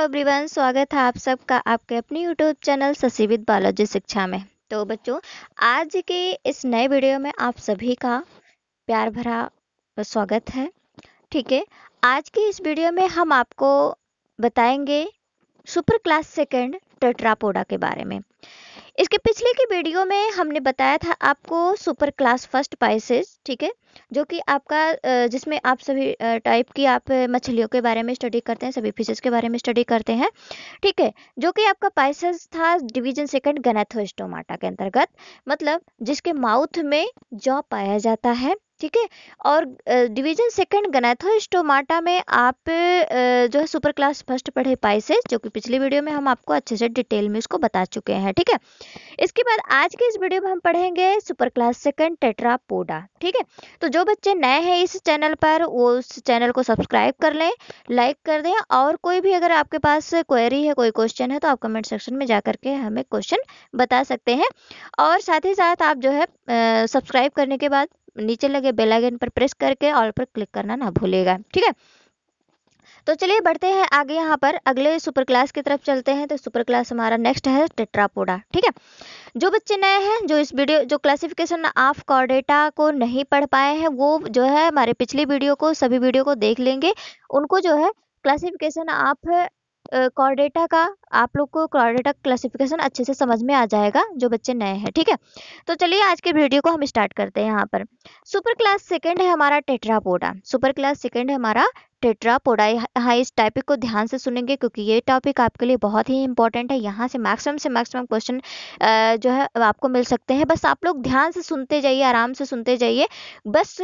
everyone स्वागत है आप सबका आपके अपने यूट्यूब चैनल ससीवित बायोलॉजी शिक्षा में तो बच्चों आज के इस नए वीडियो में आप सभी का प्यार भरा स्वागत है ठीक है आज की इस वीडियो में हम आपको बताएंगे सुपर क्लास सेकेंड टेट्रापोडा के बारे में इसके पिछले की वीडियो में हमने बताया था आपको सुपर क्लास फर्स्ट पाइसेस ठीक है जो कि आपका जिसमें आप सभी टाइप की आप मछलियों के बारे में स्टडी करते हैं सभी फिशेज के बारे में स्टडी करते हैं ठीक है जो कि आपका पाइसेस था डिवीजन सेकंड गनेथोस्टोमाटा के अंतर्गत मतलब जिसके माउथ में जॉ पाया जाता है ठीक है और डिवीजन सेकंड गनाथोस्टोमाटा में आप जो है सुपर क्लास फर्स्ट पढ़े पाइसेस जो कि पिछली वीडियो में हम आपको अच्छे से डिटेल में इसको बता चुके हैं ठीक है इसके बाद आज के इस वीडियो में हम पढ़ेंगे सुपर क्लास सेकंड टेट्रापोडा ठीक है तो जो बच्चे नए हैं इस चैनल पर वो उस चैनल को सब्सक्राइब कर लें लाइक कर दें और कोई भी अगर आपके पास क्वेरी है कोई क्वेश्चन है तो आप कमेंट सेक्शन में जा करके हमें क्वेश्चन बता सकते हैं और साथ ही साथ आप जो है सब्सक्राइब करने के बाद नीचे लगे बेल आइकन पर प्रेस करके ऑल पर क्लिक करना ना भूलेगा ठीक है तो चलिए बढ़ते हैं आगे यहाँ पर अगले सुपर क्लास की तरफ चलते हैं तो सुपर क्लास हमारा नेक्स्ट है टेट्रापोडा ठीक है जो बच्चे नए हैं जो इस वीडियो जो क्लासिफिकेशन ऑफ कॉर्डेटा को नहीं पढ़ पाए हैं वो जो है हमारे पिछली वीडियो को सभी वीडियो को देख लेंगे उनको जो है क्लासिफिकेशन ऑफ कॉर्डेटा का आप लोग को कॉर्डेटा क्लासिफिकेशन अच्छे से समझ में आ जाएगा जो बच्चे नए हैं ठीक है तो चलिए आज के वीडियो को हम स्टार्ट करते हैं यहाँ पर सुपर क्लास सेकेंड है हमारा टेट्रापोडा सुपर क्लास सेकेंड है हमारा टेट्रापोडाई हाई इस टॉपिक को ध्यान से सुनेंगे क्योंकि ये टॉपिक आपके लिए बहुत ही इंपॉर्टेंट है यहाँ से मैक्सिमम से मैक्सिमम क्वेश्चन जो है आपको मिल सकते हैं बस आप लोग ध्यान से सुनते जाइए आराम से सुनते जाइए बस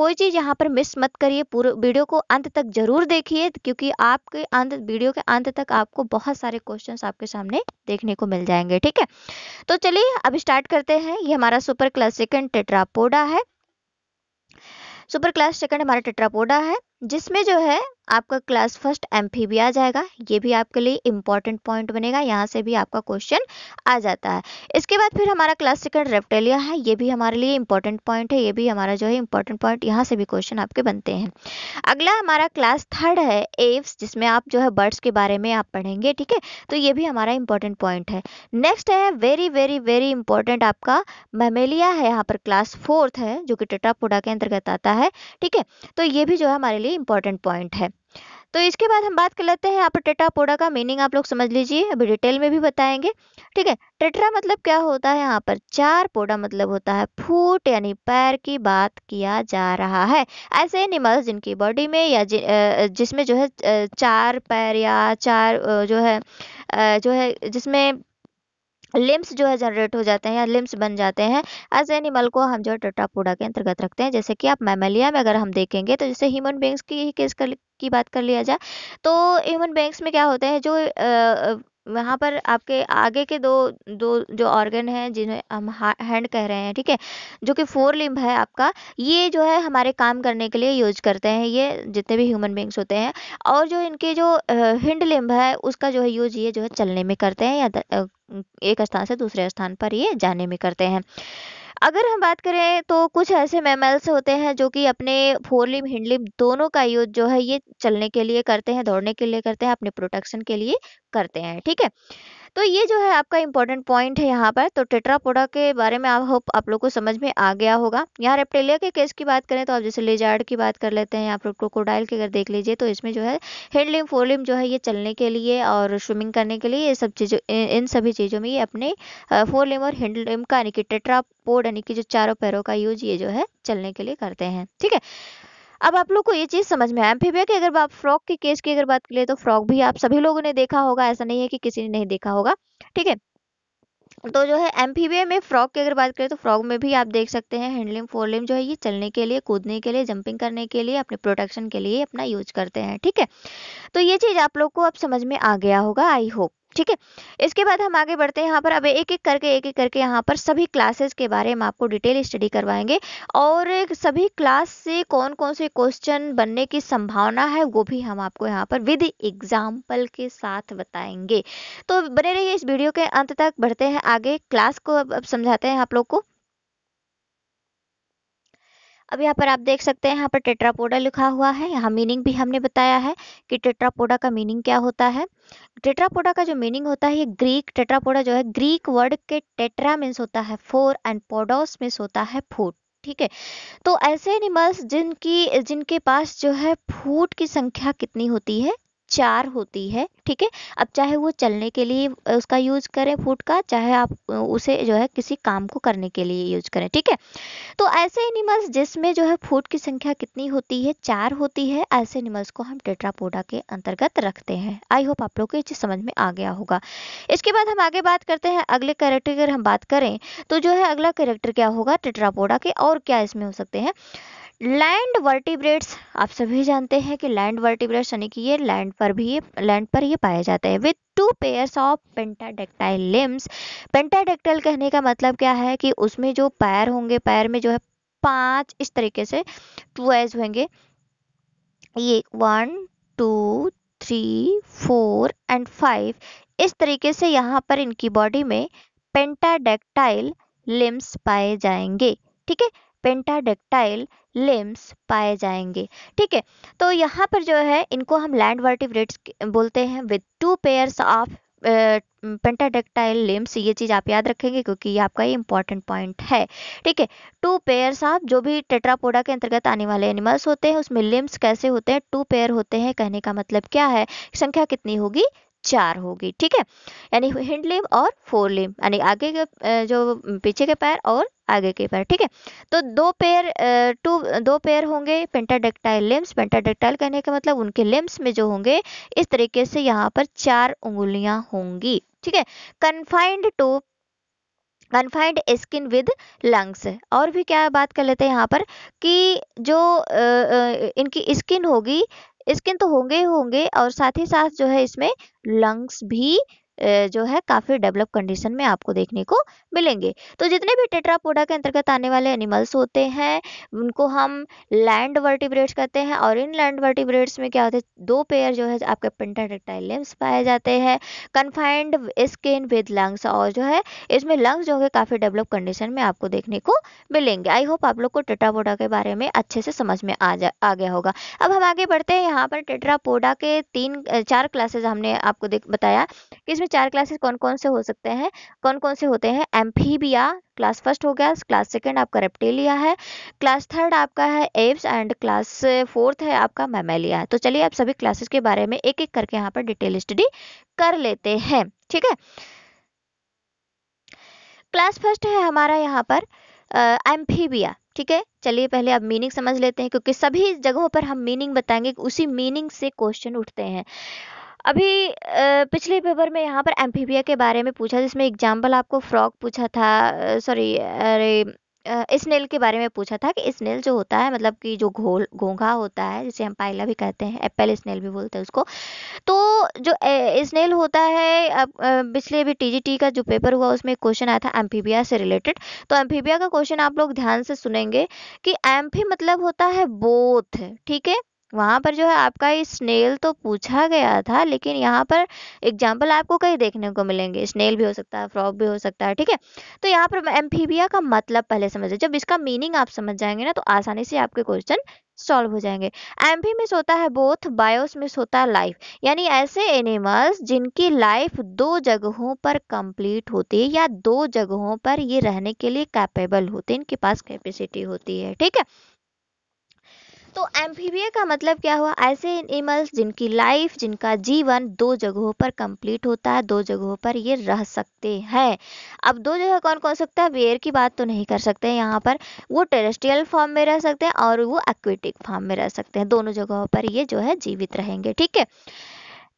कोई चीज़ यहाँ पर मिस मत करिए पूरे वीडियो को अंत तक जरूर देखिए क्योंकि आपके अंत वीडियो के अंत तक आपको बहुत सारे क्वेश्चंस आपके सामने देखने को मिल जाएंगे ठीक है तो चलिए अब स्टार्ट करते हैं ये हमारा सुपर क्लास सेकंड टेट्रापोडा है सुपर क्लास सेकंड हमारा टेट्रापोडा है जिसमें जो है आपका क्लास फर्स्ट एम भी आ जाएगा ये भी आपके लिए इंपॉर्टेंट पॉइंट बनेगा यहाँ से भी आपका क्वेश्चन आ जाता है इसके बाद फिर हमारा क्लास सेकंड रेप्टेलिया है ये भी हमारे लिए इंपॉर्टेंट पॉइंट है ये भी हमारा जो है इंपॉर्टेंट पॉइंट यहाँ से भी क्वेश्चन आपके बनते हैं अगला हमारा क्लास थर्ड है एव्स जिसमें आप जो है बर्ड्स के बारे में आप पढ़ेंगे ठीक है तो ये भी हमारा इंपॉर्टेंट पॉइंट है नेक्स्ट है वेरी वेरी वेरी इंपॉर्टेंट आपका मेमेलिया है यहाँ पर क्लास फोर्थ है जो कि टेटापोडा के अंतर्गत आता है ठीक है तो ये भी जो है हमारे लिए इंपॉर्टेंट पॉइंट है तो इसके बाद हम बात कर लेते हैं यहाँ पर टेटापोडा का मीनिंग आप लोग समझ लीजिए अभी डिटेल में भी बताएंगे ठीक है टेटरा मतलब क्या होता है यहाँ पर चार पोडा मतलब होता है फूट यानी पैर की बात किया जा रहा है ऐसे एनिमल्स जिनकी बॉडी में या जि, जिसमें जो है चार पैर या चार जो है जो है जिसमें लिम्स जो है जनरेट हो जाते हैं या लिम्स बन जाते हैं ऐसे एनिमल को हम जो है टेट्रापोडा के अंतर्गत रखते हैं जैसे कि आप मैमलिया में अगर हम देखेंगे तो जैसे ह्यूमन बींग्स की ही केस कर की बात कर लिया जाए तो ह्यूमन बैंक्स में क्या होते हैं जो वहाँ पर आपके आगे के दो दो जो ऑर्गन हैं जिन्हें हम हैंड कह रहे हैं ठीक है जो कि फोर लिम्ब है आपका ये जो है हमारे काम करने के लिए यूज करते हैं ये जितने भी ह्यूमन बींग्स होते हैं और जो इनके जो हिंड लिम्ब है उसका जो है यूज ये जो है चलने में करते हैं या एक स्थान से दूसरे स्थान पर ये जाने में करते हैं अगर हम बात करें तो कुछ ऐसे मेमल्स होते हैं जो कि अपने फोरलिम हिंडलिम दोनों का यूज जो है ये चलने के लिए करते हैं दौड़ने के लिए करते हैं अपने प्रोटेक्शन के लिए करते हैं ठीक है तो ये जो है आपका इंपॉर्टेंट पॉइंट है यहाँ पर तो टेट्रापोडा के बारे में आप होप आप लोग को समझ में आ गया होगा यहाँ रेप्टेलिया के केस की बात करें तो आप जैसे लेजार्ड की बात कर लेते हैं आप लोग क्रोकोडाइल की अगर देख लीजिए तो इसमें जो है हेडलिम फोलिम जो है ये चलने के लिए और स्विमिंग करने के लिए ये सब चीज़ों इन सभी चीज़ों में ये अपने फोरलिम और हेडलिम का यानी कि टेट्रापोड यानी कि जो चारों पैरों का यूज ये जो है चलने के लिए करते हैं ठीक है अब आप लोग को ये चीज़ समझ में आया फिर अगर आप फ्रॉक के केस की अगर बात करिए तो फ्रॉक भी आप सभी लोगों ने देखा होगा ऐसा नहीं है कि किसी ने नहीं देखा होगा ठीक है तो जो है एम्फीबिया में फ्रॉक की अगर बात करें तो फ्रॉक में भी आप देख सकते हैं हैंडलिम फोरलिम जो है ये चलने के लिए कूदने के लिए जंपिंग करने के लिए अपने प्रोटेक्शन के लिए अपना यूज करते हैं ठीक है तो ये चीज़ आप लोग को अब समझ में आ गया होगा आई होप ठीक है इसके बाद हम आगे बढ़ते हैं यहाँ पर अब एक एक करके एक एक करके यहाँ पर सभी क्लासेस के बारे में आपको डिटेल स्टडी करवाएंगे और सभी क्लास से कौन कौन से क्वेश्चन बनने की संभावना है वो भी हम आपको यहाँ पर विद एग्जाम्पल के साथ बताएंगे तो बने रहिए इस वीडियो के अंत तक बढ़ते हैं आगे क्लास को अब, समझाते हैं आप लोग को अब यहाँ पर आप देख सकते हैं यहाँ पर टेट्रापोडा लिखा हुआ है यहाँ मीनिंग भी हमने बताया है कि टेट्रापोडा का मीनिंग क्या होता है टेट्रापोडा का जो मीनिंग होता है ये ग्रीक टेट्रापोडा जो है ग्रीक वर्ड के टेट्रा मीन्स होता है फोर एंड पोडोस मीन्स होता है फूट ठीक है तो ऐसे एनिमल्स जिनकी जिनके पास जो है फूट की संख्या कितनी होती है चार होती है ठीक है अब चाहे वो चलने के लिए उसका यूज करें फुट का चाहे आप उसे जो है किसी काम को करने के लिए यूज करें ठीक है तो ऐसे एनिमल्स जिसमें जो है फुट की संख्या कितनी होती है चार होती है ऐसे एनिमल्स को हम टेट्रापोडा के अंतर्गत रखते हैं आई होप आप लोग को ये चीज समझ में आ गया होगा इसके बाद हम आगे बात करते हैं अगले कैरेक्टर की अगर हम बात करें तो जो है अगला कैरेक्टर क्या होगा टेट्रापोडा के और क्या इसमें हो सकते हैं लैंड वर्टिब्रेट्स आप सभी जानते हैं कि लैंड वर्टिब्रेट्स यानी कि ये लैंड पर भी ये लैंड पर ये पाए जाते हैं with two pairs of pentadactyl limbs pentadactyl कहने का मतलब क्या है कि उसमें जो पैर होंगे पैर में जो है पांच इस तरीके से टू एज होंगे ये one two three four and five इस तरीके से यहाँ पर इनकी बॉडी में पेंटाडेक्टाइल लिम्स पाए जाएंगे ठीक है पेंटाडेक्टाइल लिम्स पाए जाएंगे ठीक है तो यहाँ पर जो है इनको हम लैंड वर्टिब्रेट्स बोलते हैं with two pairs of pentadactyl limbs ये चीज़ आप याद रखेंगे क्योंकि ये आपका इंपॉर्टेंट पॉइंट है ठीक है टू पेयर्स ऑफ जो भी टेट्रापोडा के अंतर्गत आने वाले एनिमल्स होते हैं उसमें लिम्स कैसे होते हैं टू पेयर होते हैं कहने का मतलब क्या है संख्या कितनी होगी चार होगी ठीक है यानी हिंड लिम और फोर लिम यानी आगे के जो पीछे के पैर और आगे के पैर ठीक है तो दो पैर टू दो पैर होंगे पेंटाडेक्टाइल लिम्स पेंटाडेक्टाइल कहने का मतलब उनके लिम्स में जो होंगे इस तरीके से यहाँ पर चार उंगलियां होंगी ठीक है confined to confined skin with lungs और भी क्या बात कर लेते हैं यहाँ पर कि जो इनकी स्किन होगी स्किन तो होंगे ही होंगे और साथ ही साथ जो है इसमें लंग्स भी जो है काफ़ी डेवलप कंडीशन में आपको देखने को मिलेंगे तो जितने भी टेट्रापोडा के अंतर्गत आने वाले एनिमल्स होते हैं उनको हम लैंड वर्टिब्रेट्स कहते हैं और इन लैंड वर्टिब्रेट्स में क्या होते हैं दो पेयर जो है आपके पेंटाटेक्टाइल लिम्स पाए जाते हैं कन्फाइंड स्किन विद लंग्स और जो है इसमें लंग्स जो है काफ़ी डेवलप कंडीशन में आपको देखने को मिलेंगे आई होप आप लोग को टेट्रापोडा के बारे में अच्छे से समझ में आ जा आ गया होगा अब हम आगे बढ़ते हैं यहाँ पर टेट्रापोडा के तीन चार क्लासेज हमने आपको बताया कि इसमें इसमें चार क्लासेस कौन कौन से हो सकते हैं कौन कौन से होते हैं एम्फीबिया क्लास फर्स्ट हो गया क्लास सेकंड आपका रेप्टेलिया है क्लास थर्ड आपका है एव्स एंड क्लास फोर्थ है आपका मेमेलिया तो चलिए आप सभी क्लासेस के बारे में एक एक करके यहाँ पर डिटेल स्टडी कर लेते हैं ठीक है क्लास फर्स्ट है हमारा यहाँ पर एम्फीबिया ठीक है चलिए पहले आप मीनिंग समझ लेते हैं क्योंकि सभी जगहों पर हम मीनिंग बताएंगे उसी मीनिंग से क्वेश्चन उठते हैं अभी पिछले पेपर में यहाँ पर एम्फीबिया के बारे में पूछा जिसमें एग्जाम्पल आपको फ्रॉक पूछा था सॉरी अरे स्नेल के बारे में पूछा था कि स्नेल जो होता है मतलब कि जो घोल घोंघा होता है जिसे हम पायला भी कहते हैं एप्पल स्नेल भी बोलते हैं उसको तो जो स्नेल होता है अब अ, पिछले भी टीजीटी का जो पेपर हुआ उसमें क्वेश्चन आया था एम्फीबिया से रिलेटेड तो एम्फीबिया का क्वेश्चन आप लोग ध्यान से सुनेंगे कि एम्फी मतलब होता है बोथ ठीक है वहाँ पर जो है आपका ये स्नेल तो पूछा गया था लेकिन यहाँ पर एग्जाम्पल आपको कई देखने को मिलेंगे स्नेल भी हो सकता है फ्रॉक भी हो सकता है ठीक है तो यहाँ पर एम्फीबिया का मतलब पहले समझे जब इसका मीनिंग आप समझ जाएंगे ना तो आसानी से आपके क्वेश्चन सॉल्व हो जाएंगे एम्फी मिस होता है बोथ बायोस मिस होता है लाइफ यानी ऐसे एनिमल्स जिनकी लाइफ दो जगहों पर कंप्लीट होती है या दो जगहों पर ये रहने के लिए कैपेबल होते हैं इनके पास कैपेसिटी होती है ठीक है तो एम्फीबिया का मतलब क्या हुआ ऐसे एनिमल्स जिनकी लाइफ जिनका जीवन दो जगहों पर कंप्लीट होता है दो जगहों पर ये रह सकते हैं अब दो जगह कौन कौन सकता है वेयर की बात तो नहीं कर सकते यहाँ पर वो टेरेस्ट्रियल फॉर्म में रह सकते हैं और वो एक्वेटिक फॉर्म में रह सकते हैं दोनों जगहों पर ये जो है जीवित रहेंगे ठीक है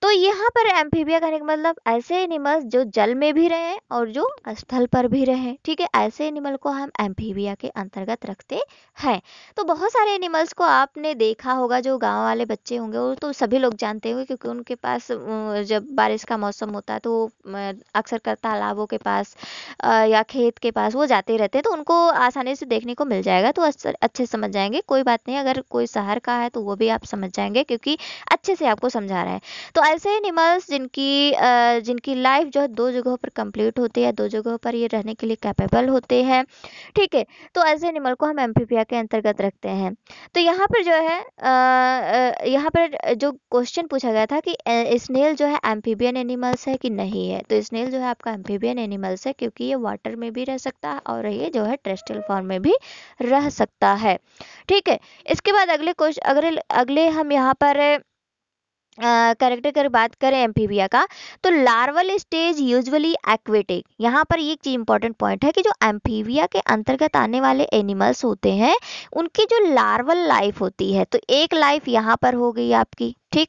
तो यहाँ पर एम्फीबिया कहने का मतलब ऐसे एनिमल्स जो जल में भी रहे और जो स्थल पर भी रहे ठीक है ऐसे एनिमल को हम एम्फीबिया के अंतर्गत रखते हैं तो बहुत सारे एनिमल्स को आपने देखा होगा जो गांव वाले बच्चे होंगे वो तो सभी लोग जानते होंगे क्योंकि उनके पास जब बारिश का मौसम होता है तो अक्सर कर तालाबों के पास या खेत के पास वो जाते रहते हैं तो उनको आसानी से देखने को मिल जाएगा तो अच्छे समझ जाएंगे कोई बात नहीं अगर कोई शहर का है तो वो भी आप समझ जाएंगे क्योंकि अच्छे से आपको समझा रहा है तो ऐसे एनिमल्स जिनकी जिनकी लाइफ जो है दो जगहों पर कंप्लीट होती है दो जगहों पर ये रहने के लिए कैपेबल होते हैं ठीक है तो ऐसे एनिमल को हम एम्फीबिया के अंतर्गत रखते हैं तो यहाँ पर जो है यहाँ पर जो क्वेश्चन पूछा गया था कि स्नेल जो है एम्फीबियन एनिमल्स है कि नहीं है तो स्नेल जो है आपका एम्फीबियन एनिमल्स है क्योंकि ये वाटर में भी रह सकता है और ये जो है ट्रेस्टल फॉर्म में भी रह सकता है ठीक है इसके बाद अगले क्वेश्चन अगले अगले हम यहाँ पर करेक्टर कर बात करें एम्फीबिया का तो लार्वल स्टेज यूजुअली एक्वेटिक यहाँ पर एक चीज इंपॉर्टेंट पॉइंट है कि जो एम्फीबिया के अंतर्गत आने वाले एनिमल्स होते हैं उनकी जो लार्वल लाइफ होती है तो एक लाइफ यहाँ पर हो गई आपकी ठीक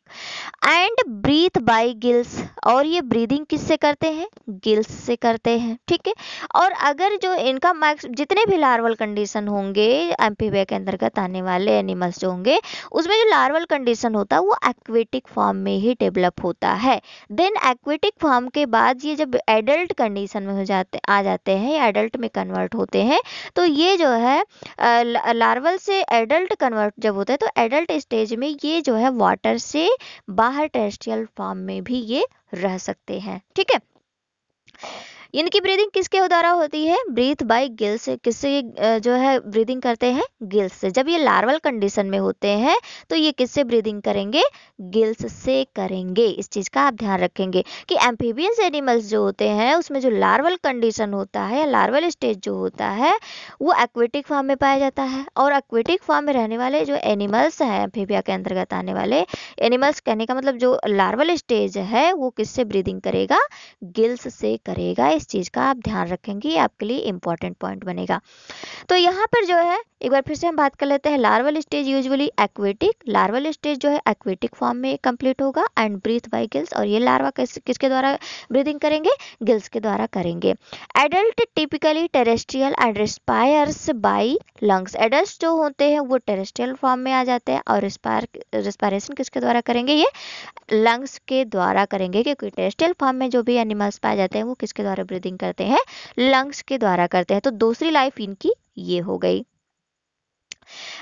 एंड ब्रीथ बाई गिल्स और ये ब्रीदिंग किससे करते हैं गिल्स से करते हैं ठीक है और अगर जो इनका मैक्स जितने भी लार्वल कंडीशन होंगे एम के अंतर्गत आने वाले एनिमल्स जो होंगे उसमें जो लार्वल कंडीशन होता है वो एक्वेटिक फॉर्म में ही डेवलप होता है देन एक्वेटिक फॉर्म के बाद ये जब एडल्ट कंडीशन में हो जाते आ जाते हैं एडल्ट में कन्वर्ट होते हैं तो ये जो है लार्वल से एडल्ट कन्वर्ट जब होता है तो एडल्ट स्टेज में ये जो है वाटर से से बाहर टेरेस्ट्रियल फॉर्म में भी ये रह सकते हैं ठीक है इनकी ब्रीदिंग किसके द्वारा होती है ब्रीथ बाय गिल्स किससे जो है ब्रीदिंग करते हैं गिल्स से जब ये लार्वल कंडीशन में होते हैं तो ये किससे ब्रीदिंग करेंगे गिल्स से करेंगे इस चीज़ का आप ध्यान रखेंगे कि एम्फीबियंस एनिमल्स जो होते हैं उसमें जो लार्वल कंडीशन होता है या लार्वल स्टेज जो होता है वो एक्वेटिक फार्म में पाया जाता है और एक्वेटिक फार्म में रहने वाले जो एनिमल्स हैं एम्फीबिया के अंतर्गत आने वाले एनिमल्स कहने का मतलब जो लार्वल स्टेज है वो किससे ब्रीदिंग करेगा गिल्स से करेगा इस चीज़ का आप ध्यान रखेंगे आपके लिए इंपॉर्टेंट पॉइंट बनेगा तो यहाँ पर जो है एक बार फिर से हम बात कर लेते हैं larval stage usually aquatic larval stage जो है एक्वेटिक फॉर्म में कंप्लीट होगा एंड ब्रीथ बाई गिल्स और ये लार्वा किस किसके द्वारा ब्रीदिंग करेंगे गिल्स के द्वारा करेंगे adult typically terrestrial and respires by lungs adult जो होते हैं वो टेरेस्ट्रियल फॉर्म में आ जाते हैं और रिस्पायर रिस्पायरेशन किसके द्वारा करेंगे ये लंग्स के द्वारा करेंगे क्योंकि टेरेस्ट्रियल फॉर्म में जो भी एनिमल्स पाए जाते हैं वो किसके द्वारा ब्रीदिंग करते हैं लंग्स के द्वारा करते हैं तो दूसरी लाइफ इनकी ये हो गई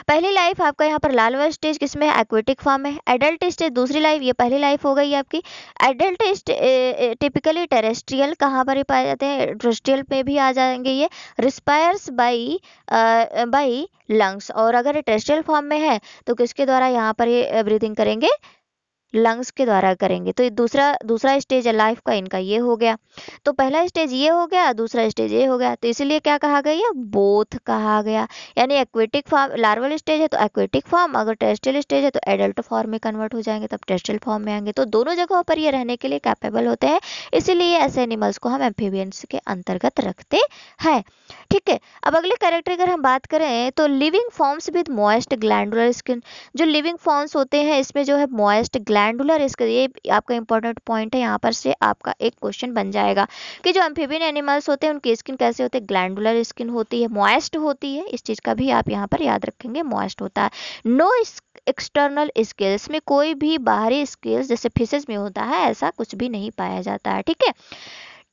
पहली लाइफ आपका यहाँ पर लाल लालवा स्टेज किसमें एक्वेटिक फॉर्म है एडल्ट स्टेज दूसरी लाइफ ये पहली लाइफ हो गई आपकी एडल्ट टिपिकली टेरेस्ट्रियल कहाँ पर ही पाए जाते हैं टेरेस्ट्रियल पे भी आ जाएंगे ये रिस्पायर्स बाय बाय लंग्स और अगर टेरेस्ट्रियल फॉर्म में है तो किसके द्वारा यहाँ पर ये ब्रीदिंग करेंगे लंग्स के द्वारा करेंगे तो दूसरा दूसरा स्टेज है लाइफ का इनका ये हो गया तो पहला स्टेज ये हो गया दूसरा स्टेज ये हो गया तो इसीलिए क्या कहा गया बोथ कहा गया यानी एक्वेटिक फॉर्म लार्वल स्टेज है तो एक्वेटिक फॉर्म अगर टेस्टल स्टेज है तो एडल्ट फॉर्म में कन्वर्ट हो जाएंगे तब टेस्टल फॉर्म में आएंगे तो दोनों जगहों पर ये रहने के लिए कैपेबल होते हैं इसीलिए ऐसे एनिमल्स को हम एम्फीबियंस के अंतर्गत रखते हैं ठीक है अब अगले कैरेक्टर अगर हम बात करें तो living forms with moist glandular skin जो लिविंग फॉर्म्स होते हैं इसमें जो है मॉइस्ट ग्लैंडुलर स्किन ये आपका इंपॉर्टेंट पॉइंट है यहाँ पर से आपका एक क्वेश्चन बन जाएगा कि जो एम्फीबियन एनिमल्स होते हैं उनकी स्किन कैसे होती है ग्लैंडुलर स्किन होती है मॉइस्ट होती है इस चीज़ का भी आप यहाँ पर याद रखेंगे मॉइस्ट होता है नो एक्सटर्नल स्केल्स में कोई भी बाहरी स्केल्स जैसे फिशेज में होता है ऐसा कुछ भी नहीं पाया जाता है ठीक है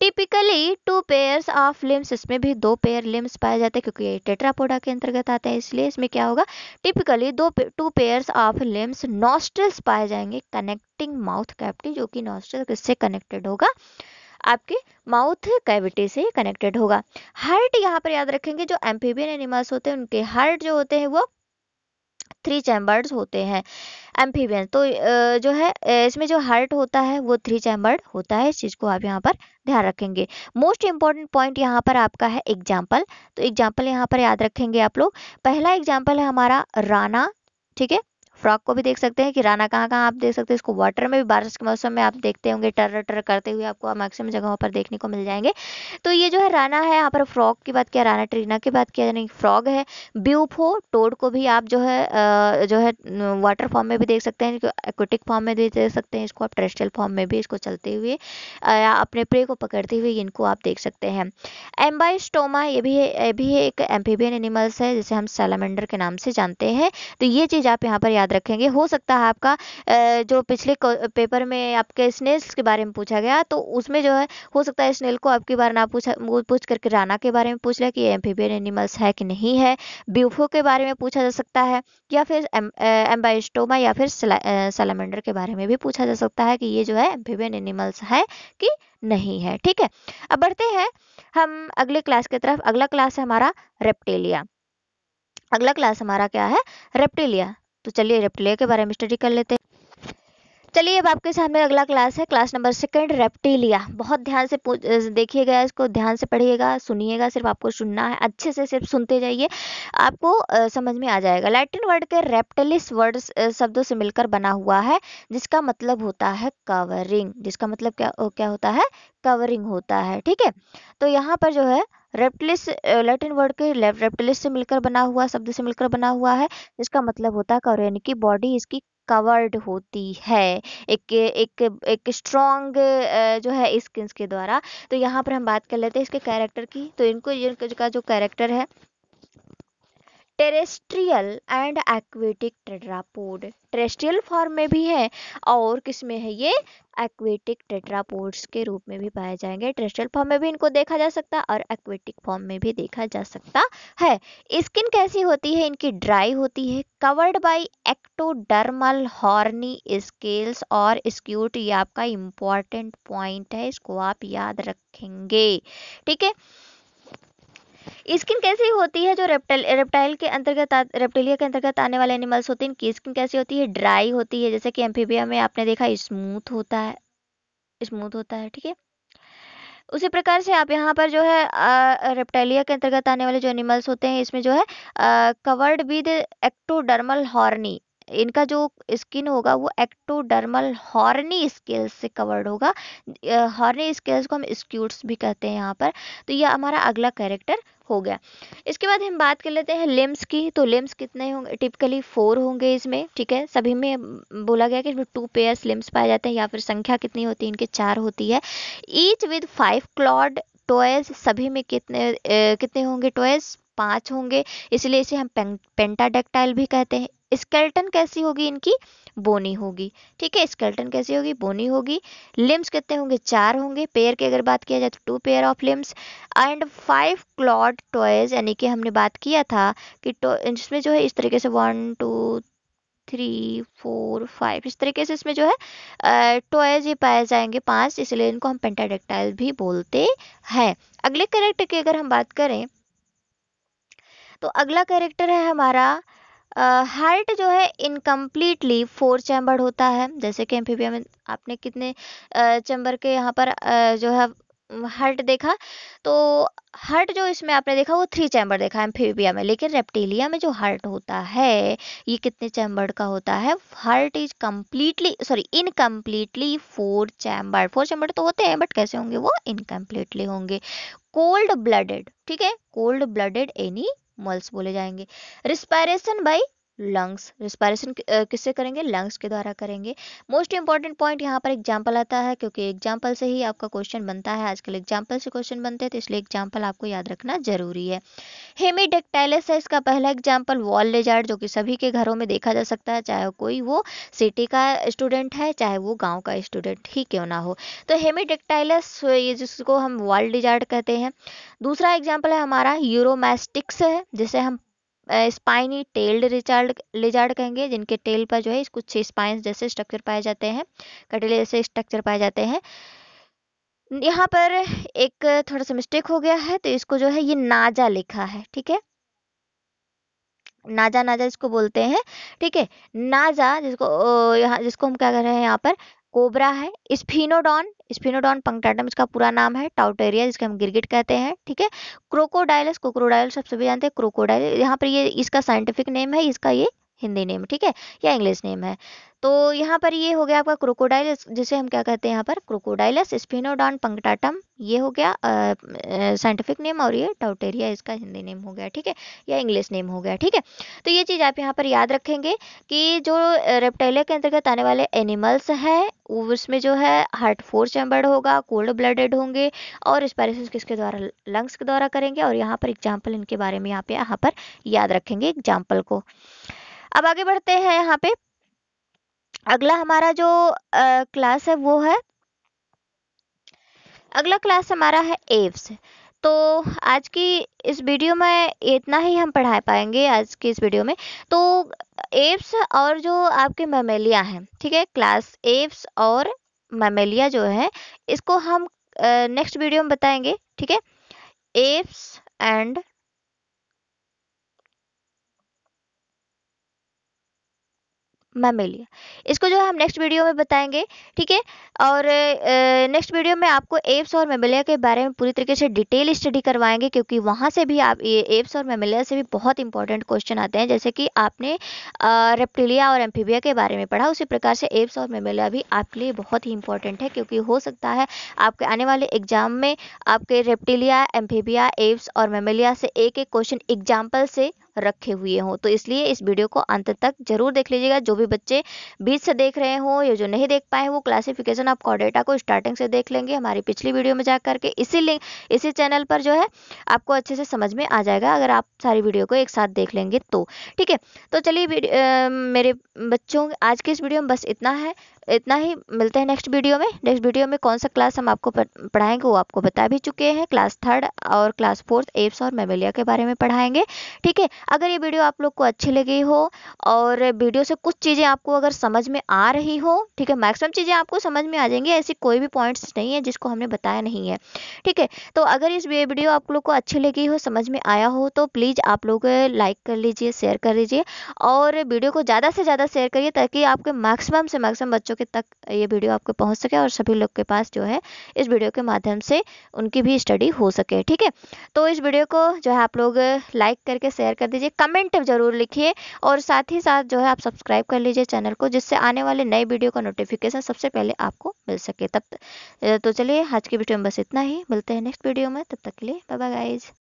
typically two pairs of limbs इसमें भी दो पेयर लिम्स पाए जाते हैं क्योंकि ये टेट्रापोडा के अंतर्गत आते हैं इसलिए इसमें क्या होगा टिपिकली दो two pairs of limbs nostrils पाए जाएंगे कनेक्टिंग माउथ कैविटी जो कि नॉस्ट्रल किससे कनेक्टेड होगा आपके माउथ कैविटी से कनेक्टेड होगा हार्ट यहाँ पर याद रखेंगे जो एम्फीबियन एनिमल्स होते हैं उनके हार्ट जो होते हैं वो थ्री चैम्बर्ड होते हैं एम्फीबियन तो जो है इसमें जो हार्ट होता है वो थ्री चैम्बर्ड होता है इस चीज़ को आप यहाँ पर ध्यान रखेंगे मोस्ट इंपॉर्टेंट पॉइंट यहाँ पर आपका है एग्जाम्पल तो एग्जाम्पल यहाँ पर याद रखेंगे आप लोग पहला एग्जाम्पल है हमारा राना ठीक है फ्रॉक को भी देख सकते हैं कि राना कहाँ कहाँ आप देख सकते हैं इसको वाटर में भी बारिश के मौसम में आप देखते होंगे टर टर करते हुए आपको मैक्सिमम जगहों पर देखने को मिल जाएंगे तो ये जो है राना है यहाँ पर फ्रॉक की बात किया राना ट्रीना की बात किया यानी फ्रॉग है ब्यूफो टोड को भी आप जो है जो है वाटर फॉर्म में भी देख सकते हैं एक्वेटिक फॉर्म में भी देख सकते हैं इसको आप ट्रेस्टल फॉर्म में भी इसको चलते हुए या अपने प्रे को पकड़ते हुए इनको आप देख सकते हैं एम्बाइस्टोमा ये भी है ये भी एक एम्फीबियन एनिमल्स है जिसे हम सेलामेंडर के नाम से जानते हैं तो ये चीज़ आप यहाँ पर याद रखेंगे हो सकता है आपका जो पिछले पेपर में आपके स्नेल्स के बारे में पूछा गया तो उसमें जो है हो सकता है स्नेल को आपकी बार ना पूछा पूछ करके राना के बारे में पूछ लिया कि ये एम्फीबियन एनिमल्स है कि नहीं है ब्यूफो के बारे में पूछा जा सकता है या फिर एम्बाइस्टोमा या फिर सलामेंडर के बारे में भी पूछा जा सकता है कि ये जो है एम्फीबियन एनिमल्स है कि नहीं है ठीक है अब बढ़ते हैं हम अगले क्लास की तरफ अगला क्लास है हमारा रेप्टेलिया अगला क्लास हमारा क्या है रेप्टेलिया तो चलिए रेप्टिलिया के बारे में स्टडी कर लेते हैं चलिए अब आपके सामने अगला क्लास है क्लास नंबर सेकंड रेप्टिलिया बहुत ध्यान से देखिएगा इसको ध्यान से पढ़िएगा सुनिएगा सिर्फ आपको सुनना है अच्छे से सिर्फ सुनते जाइए आपको समझ में आ जाएगा लैटिन वर्ड के रेप्टिलिस वर्ड शब्दों से मिलकर बना हुआ है जिसका मतलब होता है कवरिंग जिसका मतलब क्या क्या होता है कवरिंग होता है ठीक है तो यहाँ पर जो है रेप्टिलिस लैटिन वर्ड के रेप्टिलिस से मिलकर बना हुआ शब्द से मिलकर बना हुआ है जिसका मतलब होता है कवर यानी कि बॉडी इसकी कवर्ड होती है एक एक एक स्ट्रॉन्ग जो है स्किन्स के द्वारा तो यहाँ पर हम बात कर लेते हैं इसके कैरेक्टर की तो इनको इनका जो कैरेक्टर है terrestrial and aquatic tetrapod terrestrial form में भी है और किस में है ये एक्वेटिक टेट्रापोड्स के रूप में भी पाए जाएंगे टेरेस्ट्रियल फॉर्म में भी इनको देखा जा सकता है और एक्वेटिक फॉर्म में भी देखा जा सकता है स्किन कैसी होती है इनकी ड्राई होती है covered by ectodermal horny scales और स्क्यूट ये आपका इंपॉर्टेंट पॉइंट है इसको आप याद रखेंगे ठीक है स्किन कैसी होती है जो रेप्टल रेप्टाइल के अंतर्गत रेप्टिलिया के अंतर्गत आने वाले एनिमल्स होते हैं इनकी स्किन कैसी होती है ड्राई होती है जैसे कि एम्फीबिया में आपने देखा स्मूथ होता है स्मूथ होता है ठीक है उसी प्रकार से आप यहाँ पर जो है रेप्टाइलिया के अंतर्गत आने वाले जो एनिमल्स होते हैं इसमें जो है कवर्ड विद एक्टोडर्मल हॉर्नी इनका जो स्किन होगा वो एक्टोडर्मल हॉर्नी स्केल्स से कवर्ड होगा हॉर्नी स्केल्स को हम स्क्यूट्स भी कहते हैं यहाँ पर तो ये हमारा अगला कैरेक्टर हो गया इसके बाद हम बात कर लेते हैं लिम्स की तो लिम्स कितने होंगे टिपिकली फोर होंगे इसमें ठीक है सभी में बोला गया कि इसमें टू पेयर्स लिम्स पाए जाते हैं या फिर संख्या कितनी होती है इनके चार होती है each with five clawed toes सभी में कितने ए, कितने होंगे टॉयज पांच होंगे इसलिए इसे हम पें, पेंटाडेक्टाइल भी कहते हैं स्केल्टन कैसी होगी इनकी बोनी होगी ठीक है स्केल्टन कैसी होगी बोनी होगी लिम्स कितने होंगे चार होंगे पेयर की अगर बात किया जाए तो two pair of limbs and five clawed toes यानी कि हमने बात किया था कि इसमें जो है इस तरीके से one two three four five इस तरीके से इसमें जो है टॉयज ही पाए जाएंगे पांच इसलिए इनको हम पेंटाडेक्टाइल भी बोलते हैं अगले कैरेक्टर की अगर हम बात करें तो अगला कैरेक्टर है हमारा हार्ट जो है इनकम्प्लीटली फोर चैम्बर होता है जैसे कि एम्फीबिया में आपने कितने चैम्बर के यहाँ पर जो है हार्ट देखा तो हार्ट जो इसमें आपने देखा वो थ्री चैम्बर देखा एम्फीबिया में लेकिन रेप्टीलिया में जो हार्ट होता है ये कितने चैम्बर का होता है heart is completely sorry incompletely four chamber four chamber तो होते हैं बट कैसे होंगे वो इनकम्प्लीटली होंगे कोल्ड ब्लडेड ठीक है कोल्ड ब्लडेड एनी मल्स बोले जाएंगे रिस्पायरेशन बाई लंग्स रिस्पायरेशन किससे करेंगे लंग्स के द्वारा करेंगे मोस्ट इंपॉर्टेंट पॉइंट यहाँ पर एग्जाम्पल आता है क्योंकि एग्जाम्पल से ही आपका क्वेश्चन बनता है आजकल एग्जाम्पल से क्वेश्चन बनते हैं तो इसलिए एग्जाम्पल आपको याद रखना जरूरी है हेमीडेक्टाइलिस है इसका पहला एग्जाम्पल वॉल लेजार्ड जो कि सभी के घरों में देखा जा सकता है चाहे कोई वो सिटी का स्टूडेंट है चाहे वो गाँव का स्टूडेंट ही क्यों ना हो तो हेमीडेक्टाइलिस ये जिसको हम वॉल लेजार्ड कहते हैं दूसरा एग्जाम्पल है हमारा यूरोमैस्टिक्स है जिसे हम स्पाइनी टेल्ड रिचार्ड लिजार्ड कहेंगे जिनके टेल पर जो है कुछ स्पाइन जैसे स्ट्रक्चर पाए जाते हैं कटेले जैसे स्ट्रक्चर पाए जाते हैं यहाँ पर एक थोड़ा सा मिस्टेक हो गया है तो इसको जो है ये नाजा लिखा है ठीक है नाजा नाजा इसको बोलते हैं ठीक है नाजा जिसको यहाँ जिसको हम क्या कर रहे हैं यहाँ पर कोबरा है स्पिनोडॉन स्पिनोडॉन पंक्टाटम इसका पूरा नाम है टाउटेरिया जिसके हम गिरगिट कहते हैं ठीक है क्रोकोडाइलस कोक्रोडाइल सब सभी जानते हैं क्रोकोडाइल यहाँ पर ये इसका साइंटिफिक नेम है इसका ये हिंदी नेम ठीक है या इंग्लिश नेम है तो यहाँ पर ये हो गया आपका क्रोकोडाइल जिसे हम क्या कहते हैं यहाँ पर क्रोकोडाइलस स्पिनोडॉन पंक्टाटम ये हो गया साइंटिफिक नेम और ये टाउटेरिया इसका हिंदी नेम हो गया ठीक है या इंग्लिश नेम हो गया ठीक है तो ये चीज़ आप यहाँ पर याद रखेंगे कि जो रेप्टाइलिया के अंतर्गत आने वाले एनिमल्स हैं उसमें जो है हार्ट फोर चैम्बर्ड होगा कोल्ड ब्लडेड होंगे और स्पायरेसिस किसके द्वारा लंग्स के द्वारा करेंगे और यहाँ पर एग्जाम्पल इनके बारे में यहाँ पे यहाँ पर याद रखेंगे एग्जाम्पल को अब आगे बढ़ते हैं यहाँ पे अगला हमारा जो आ, क्लास है वो है अगला क्लास हमारा है एव्स तो आज की इस वीडियो में इतना ही हम पढ़ा पाएंगे आज की इस वीडियो में तो एप्स और जो आपके ममेलिया हैं ठीक है क्लास एप्स और ममेलिया जो है इसको हम नेक्स्ट वीडियो में बताएंगे ठीक है एप्स एंड मैमेलिया इसको जो है हम नेक्स्ट वीडियो में बताएंगे ठीक है और नेक्स्ट वीडियो में आपको एप्स और मेमेलिया के बारे में पूरी तरीके से डिटेल स्टडी करवाएंगे क्योंकि वहाँ से भी आप ये एप्स और मेमेलिया से भी बहुत इंपॉर्टेंट क्वेश्चन आते हैं जैसे कि आपने रेप्टिलिया और एम्फीबिया के बारे में पढ़ा उसी प्रकार से एप्स और मेमेलिया भी आपके लिए बहुत ही इंपॉर्टेंट है क्योंकि हो सकता है आपके आने वाले एग्जाम में आपके रेप्टिलिया एम्फीबिया एप्स और मेमेलिया से एक एक क्वेश्चन एग्जाम्पल से रखे हुए हों तो इसलिए इस वीडियो को अंत तक जरूर देख लीजिएगा जो भी बच्चे बीच से देख रहे हो या जो नहीं देख पाए वो क्लासिफिकेशन आप कॉडेटा को स्टार्टिंग से देख लेंगे हमारी पिछली वीडियो में जा करके इसी लिंक इसी चैनल पर जो है आपको अच्छे से समझ में आ जाएगा अगर आप सारी वीडियो को एक साथ देख लेंगे तो ठीक है तो चलिए मेरे बच्चों आज के इस वीडियो में बस इतना है इतना ही मिलते हैं नेक्स्ट वीडियो में नेक्स्ट वीडियो में कौन सा क्लास हम आपको पढ़ाएंगे वो आपको बता भी चुके हैं क्लास थर्ड और क्लास फोर्थ एप्स और मेमेलिया के बारे में पढ़ाएंगे ठीक है अगर ये वीडियो आप लोग को अच्छी लगी हो और वीडियो से कुछ चीज़ें आपको अगर समझ में आ रही हो ठीक है मैक्सिमम चीज़ें आपको समझ में आ जाएंगी ऐसी कोई भी पॉइंट्स नहीं है जिसको हमने बताया नहीं है ठीक है तो अगर इस वीडियो आप लोग को अच्छी लगी हो समझ में आया हो तो प्लीज़ आप लोग लाइक कर लीजिए शेयर कर लीजिए और वीडियो को ज़्यादा से ज़्यादा शेयर करिए ताकि आपके मैक्सिमम से मैक्सिमम बच्चों बच्चों के तक ये वीडियो आपको पहुंच सके और सभी लोग के पास जो है इस वीडियो के माध्यम से उनकी भी स्टडी हो सके ठीक है तो इस वीडियो को जो है आप लोग लाइक करके शेयर कर दीजिए कमेंट जरूर लिखिए और साथ ही साथ जो है आप सब्सक्राइब कर लीजिए चैनल को जिससे आने वाले नए वीडियो का नोटिफिकेशन सबसे पहले आपको मिल सके तब तो चलिए आज की वीडियो में बस इतना ही मिलते हैं नेक्स्ट वीडियो में तब तक के लिए बाय बाय गाइज